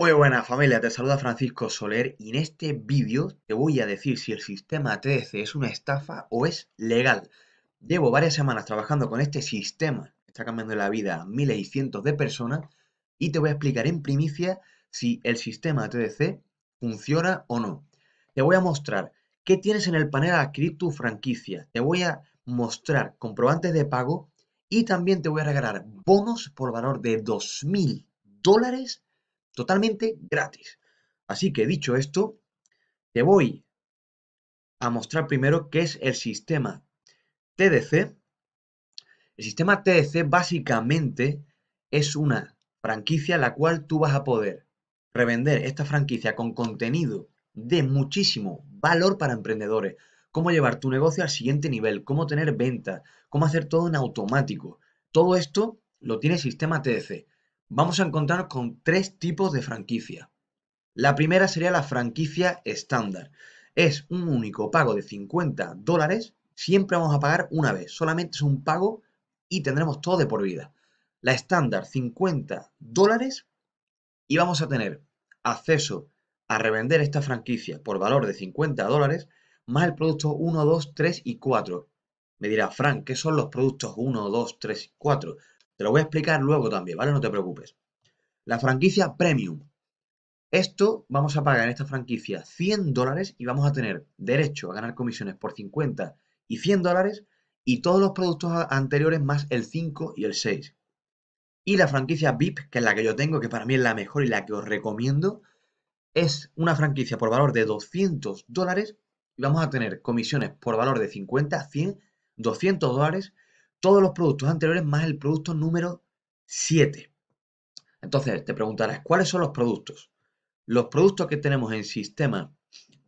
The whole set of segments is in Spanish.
Muy buenas familia, te saluda Francisco Soler y en este vídeo te voy a decir si el sistema TDC es una estafa o es legal. Llevo varias semanas trabajando con este sistema, está cambiando la vida a miles y cientos de personas y te voy a explicar en primicia si el sistema TDC funciona o no. Te voy a mostrar qué tienes en el panel a adquirir tu franquicia, te voy a mostrar comprobantes de pago y también te voy a regalar bonos por valor de 2.000 dólares totalmente gratis. Así que dicho esto, te voy a mostrar primero qué es el sistema TDC. El sistema TDC básicamente es una franquicia la cual tú vas a poder revender esta franquicia con contenido de muchísimo valor para emprendedores. Cómo llevar tu negocio al siguiente nivel, cómo tener ventas, cómo hacer todo en automático. Todo esto lo tiene el sistema TDC vamos a encontrarnos con tres tipos de franquicia. La primera sería la franquicia estándar. Es un único pago de 50 dólares, siempre vamos a pagar una vez, solamente es un pago y tendremos todo de por vida. La estándar 50 dólares y vamos a tener acceso a revender esta franquicia por valor de 50 dólares más el producto 1, 2, 3 y 4. Me dirá, Frank, ¿qué son los productos 1, 2, 3 y 4? Te lo voy a explicar luego también, ¿vale? No te preocupes. La franquicia Premium. Esto vamos a pagar en esta franquicia 100 dólares y vamos a tener derecho a ganar comisiones por 50 y 100 dólares y todos los productos anteriores más el 5 y el 6. Y la franquicia VIP, que es la que yo tengo, que para mí es la mejor y la que os recomiendo, es una franquicia por valor de 200 dólares y vamos a tener comisiones por valor de 50, 100, 200 dólares todos los productos anteriores más el producto número 7. Entonces, te preguntarás, ¿cuáles son los productos? Los productos que tenemos en sistema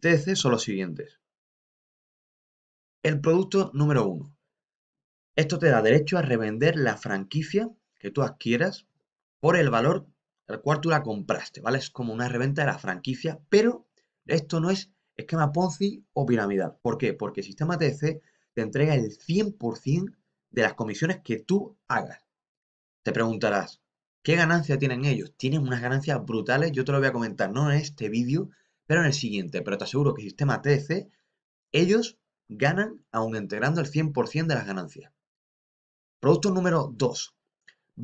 TC son los siguientes. El producto número 1. Esto te da derecho a revender la franquicia que tú adquieras por el valor al cual tú la compraste, ¿vale? Es como una reventa de la franquicia, pero esto no es esquema Ponzi o piramidal. ¿Por qué? Porque el sistema TC te entrega el 100% de las comisiones que tú hagas. Te preguntarás, ¿qué ganancia tienen ellos? Tienen unas ganancias brutales, yo te lo voy a comentar, no en este vídeo, pero en el siguiente. Pero te aseguro que el sistema TDC, ellos ganan aún integrando el 100% de las ganancias. Producto número 2.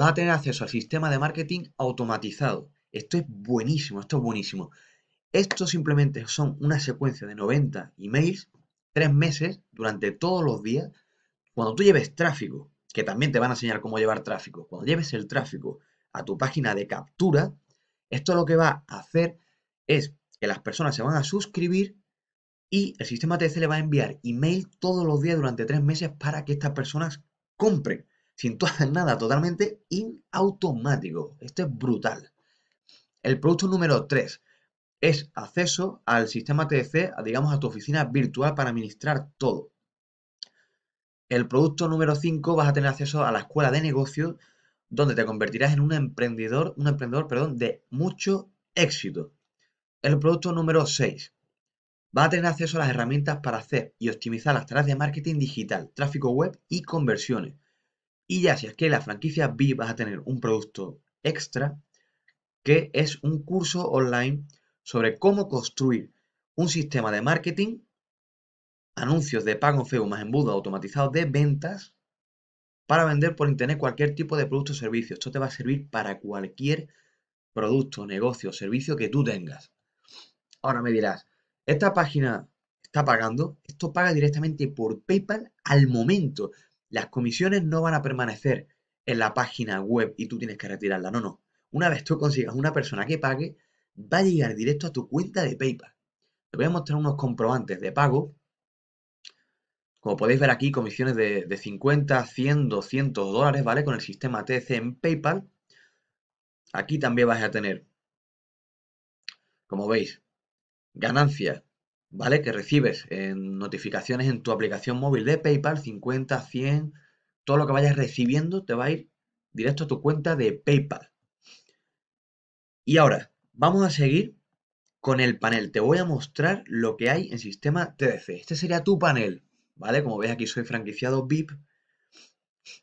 va a tener acceso al sistema de marketing automatizado. Esto es buenísimo, esto es buenísimo. Esto simplemente son una secuencia de 90 emails, tres meses, durante todos los días, cuando tú lleves tráfico, que también te van a enseñar cómo llevar tráfico, cuando lleves el tráfico a tu página de captura, esto lo que va a hacer es que las personas se van a suscribir y el sistema TC le va a enviar email todos los días durante tres meses para que estas personas compren sin tú hacer nada, totalmente inautomático. Esto es brutal. El producto número 3 es acceso al sistema TDC, digamos a tu oficina virtual para administrar todo. El producto número 5 vas a tener acceso a la escuela de negocios, donde te convertirás en un emprendedor, un emprendedor, perdón, de mucho éxito. El producto número 6. va a tener acceso a las herramientas para hacer y optimizar las tareas de marketing digital, tráfico web y conversiones. Y ya si es que la franquicia B vas a tener un producto extra que es un curso online sobre cómo construir un sistema de marketing anuncios de pago feo más embudo automatizado de ventas para vender por internet cualquier tipo de producto o servicio. Esto te va a servir para cualquier producto, negocio, o servicio que tú tengas. Ahora me dirás, esta página está pagando, esto paga directamente por PayPal al momento. Las comisiones no van a permanecer en la página web y tú tienes que retirarla. No, no. Una vez tú consigas una persona que pague, va a llegar directo a tu cuenta de PayPal. Te voy a mostrar unos comprobantes de pago como podéis ver aquí, comisiones de, 50, 100, 200 dólares, ¿vale? Con el sistema TC en PayPal. Aquí también vas a tener, como veis, ganancias, ¿vale? Que recibes en notificaciones en tu aplicación móvil de PayPal, 50, 100, todo lo que vayas recibiendo te va a ir directo a tu cuenta de PayPal. Y ahora, vamos a seguir con el panel. Te voy a mostrar lo que hay en sistema TDC. Este sería tu panel. ¿vale? Como veis aquí soy franquiciado VIP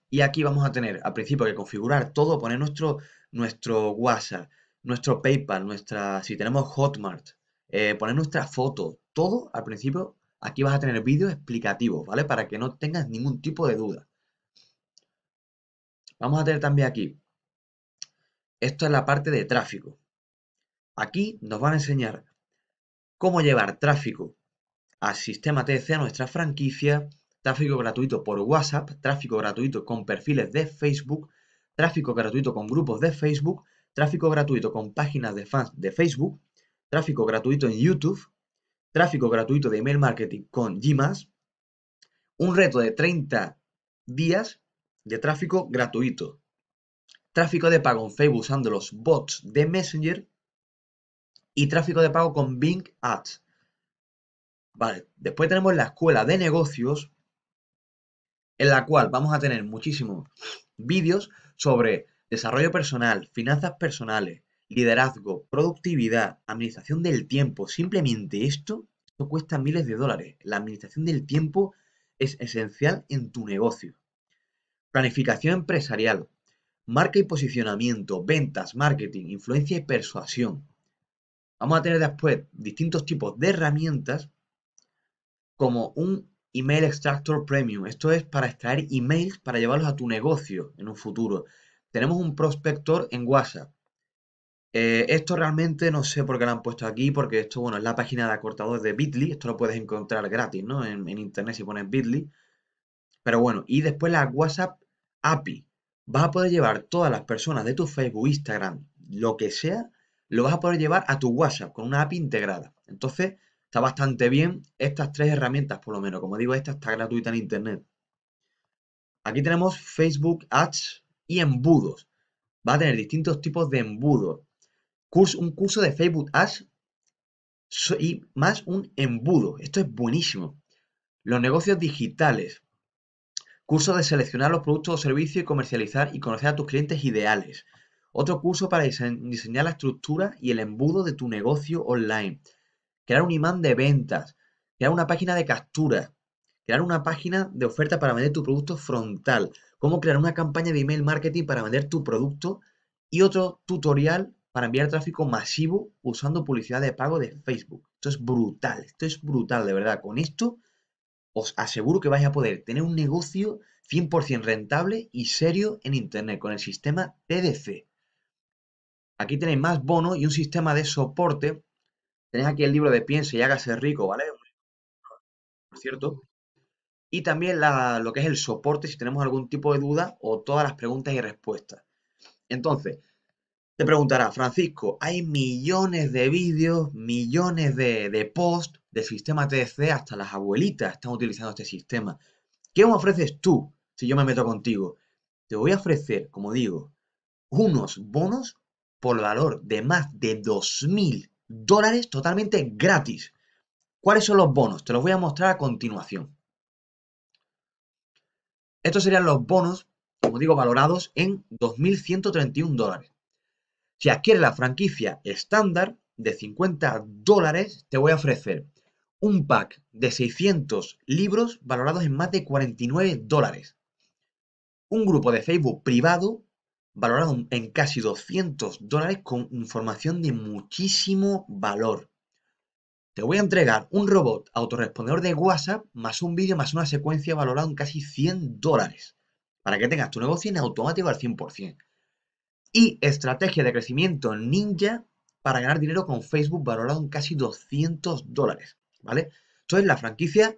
y aquí vamos a tener al principio que configurar todo, poner nuestro, nuestro WhatsApp, nuestro PayPal, nuestra, si tenemos Hotmart, eh, poner nuestra foto, todo al principio aquí vas a tener vídeos explicativos, ¿vale? Para que no tengas ningún tipo de duda. Vamos a tener también aquí, esto es la parte de tráfico. Aquí nos van a enseñar cómo llevar tráfico a Sistema TC, a nuestra franquicia, tráfico gratuito por WhatsApp, tráfico gratuito con perfiles de Facebook, tráfico gratuito con grupos de Facebook, tráfico gratuito con páginas de fans de Facebook, tráfico gratuito en YouTube, tráfico gratuito de email marketing con Gmail, un reto de 30 días de tráfico gratuito, tráfico de pago en Facebook usando los bots de Messenger y tráfico de pago con Bing Ads después tenemos la escuela de negocios, en la cual vamos a tener muchísimos vídeos sobre desarrollo personal, finanzas personales, liderazgo, productividad, administración del tiempo. Simplemente esto, esto cuesta miles de dólares. La administración del tiempo es esencial en tu negocio. Planificación empresarial, marca y posicionamiento, ventas, marketing, influencia y persuasión. Vamos a tener después distintos tipos de herramientas como un Email Extractor Premium. Esto es para extraer emails para llevarlos a tu negocio en un futuro. Tenemos un prospector en WhatsApp. Eh, esto realmente no sé por qué lo han puesto aquí, porque esto, bueno, es la página de acortador de Bitly. Esto lo puedes encontrar gratis, ¿no? En, en internet si pones Bitly. Pero bueno, y después la WhatsApp API. Vas a poder llevar todas las personas de tu Facebook, Instagram, lo que sea, lo vas a poder llevar a tu WhatsApp con una API integrada. Entonces, Está bastante bien estas tres herramientas, por lo menos. Como digo, esta está gratuita en Internet. Aquí tenemos Facebook Ads y embudos. Va a tener distintos tipos de embudos. Curso, un curso de Facebook Ads y más un embudo. Esto es buenísimo. Los negocios digitales. Curso de seleccionar los productos o servicios y comercializar y conocer a tus clientes ideales. Otro curso para diseñar la estructura y el embudo de tu negocio online crear un imán de ventas, crear una página de captura, crear una página de oferta para vender tu producto frontal, cómo crear una campaña de email marketing para vender tu producto y otro tutorial para enviar tráfico masivo usando publicidad de pago de Facebook. Esto es brutal, esto es brutal, de verdad. Con esto os aseguro que vais a poder tener un negocio 100% rentable y serio en Internet con el sistema TDC. Aquí tenéis más bono y un sistema de soporte Tenéis aquí el libro de Piense y hágase rico, ¿vale? Por cierto. Y también lo que es el soporte, si tenemos algún tipo de duda o todas las preguntas y respuestas. Entonces, te preguntará, Francisco, hay millones de vídeos, millones de, de posts de sistema TDC, hasta las abuelitas están utilizando este sistema. ¿Qué me ofreces tú si yo me meto contigo? Te voy a ofrecer, como digo, unos bonos por valor de más de 2.000 dólares totalmente gratis. ¿Cuáles son los bonos? Te los voy a mostrar a continuación. Estos serían los bonos, como digo, valorados en 2.131 dólares. Si adquieres la franquicia estándar de 50 dólares, te voy a ofrecer un pack de 600 libros valorados en más de 49 dólares. Un grupo de Facebook privado valorado en casi 200 dólares con información de muchísimo valor. Te voy a entregar un robot autorrespondedor de WhatsApp más un vídeo más una secuencia valorado en casi 100 dólares para que tengas tu negocio en automático al 100%. Y estrategia de crecimiento ninja para ganar dinero con Facebook valorado en casi 200 dólares, ¿vale? Esto es la franquicia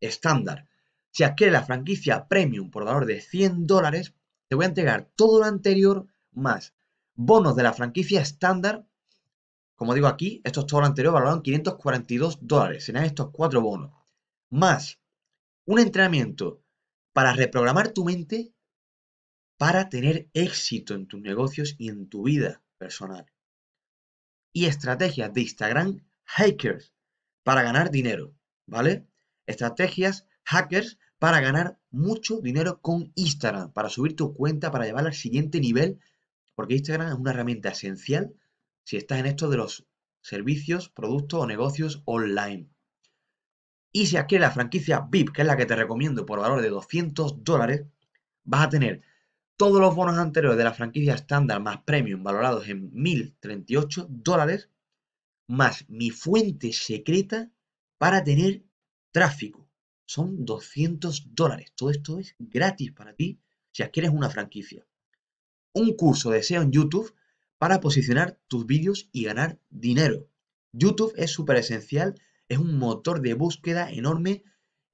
estándar. Si adquiere la franquicia premium por valor de 100 dólares, te voy a entregar todo lo anterior más bonos de la franquicia estándar. Como digo aquí, estos todos todo lo anterior, valoraron 542 dólares. Serán estos cuatro bonos. Más un entrenamiento para reprogramar tu mente para tener éxito en tus negocios y en tu vida personal. Y estrategias de Instagram hackers para ganar dinero, ¿vale? Estrategias hackers para ganar mucho dinero con Instagram para subir tu cuenta, para llevarla al siguiente nivel, porque Instagram es una herramienta esencial si estás en esto de los servicios, productos o negocios online. Y si adquieres la franquicia VIP, que es la que te recomiendo por valor de 200 dólares, vas a tener todos los bonos anteriores de la franquicia estándar más premium valorados en 1038 dólares, más mi fuente secreta para tener tráfico son 200 dólares. Todo esto es gratis para ti si adquieres una franquicia. Un curso de SEO en YouTube para posicionar tus vídeos y ganar dinero. YouTube es súper esencial, es un motor de búsqueda enorme,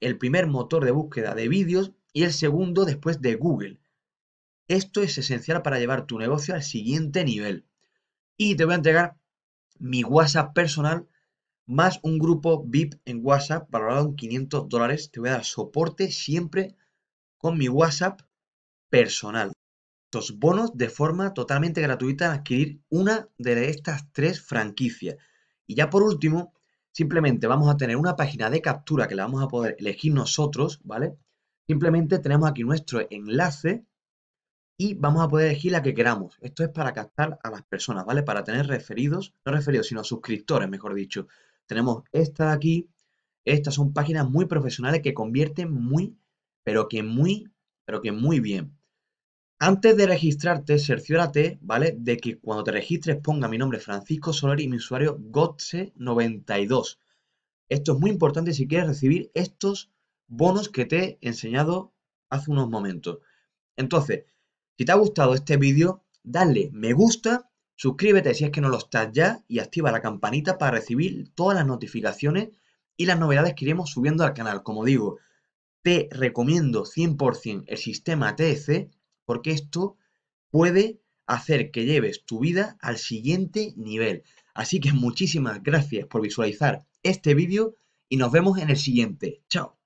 el primer motor de búsqueda de vídeos y el segundo después de Google. Esto es esencial para llevar tu negocio al siguiente nivel. Y te voy a entregar mi WhatsApp personal más un grupo VIP en WhatsApp valorado en 500 dólares. Te voy a dar soporte siempre con mi WhatsApp personal. Estos bonos de forma totalmente gratuita al adquirir una de estas tres franquicias. Y ya por último, simplemente vamos a tener una página de captura que la vamos a poder elegir nosotros, ¿vale? Simplemente tenemos aquí nuestro enlace y vamos a poder elegir la que queramos. Esto es para captar a las personas, ¿vale? Para tener referidos, no referidos, sino suscriptores, mejor dicho. Tenemos esta de aquí. Estas son páginas muy profesionales que convierten muy, pero que muy, pero que muy bien. Antes de registrarte, cerciórate, ¿vale? De que cuando te registres ponga mi nombre Francisco Soler y mi usuario Gotse92. Esto es muy importante si quieres recibir estos bonos que te he enseñado hace unos momentos. Entonces, si te ha gustado este vídeo, dale me gusta Suscríbete si es que no lo estás ya y activa la campanita para recibir todas las notificaciones y las novedades que iremos subiendo al canal. Como digo, te recomiendo 100% el sistema TEC porque esto puede hacer que lleves tu vida al siguiente nivel. Así que muchísimas gracias por visualizar este vídeo y nos vemos en el siguiente. Chao.